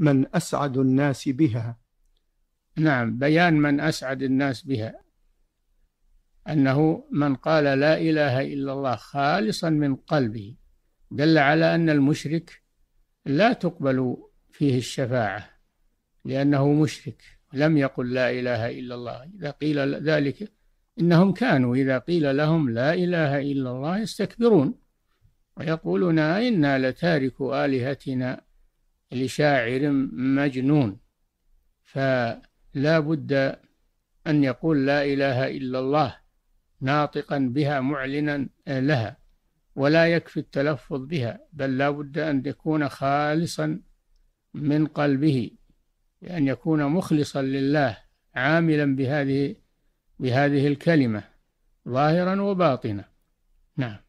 من أسعد الناس بها نعم بيان من أسعد الناس بها أنه من قال لا إله إلا الله خالصا من قلبه دل على أن المشرك لا تقبل فيه الشفاعة لأنه مشرك لم يقل لا إله إلا الله إذا قيل ذلك إنهم كانوا إذا قيل لهم لا إله إلا الله يستكبرون ويقولون انا لتاركوا آلهتنا لشاعر مجنون فلا بد أن يقول لا إله إلا الله ناطقا بها معلنا لها ولا يكفي التلفظ بها بل لا بد أن يكون خالصا من قلبه بأن يكون مخلصا لله عاملا بهذه بهذه الكلمة ظاهرا وباطنا نعم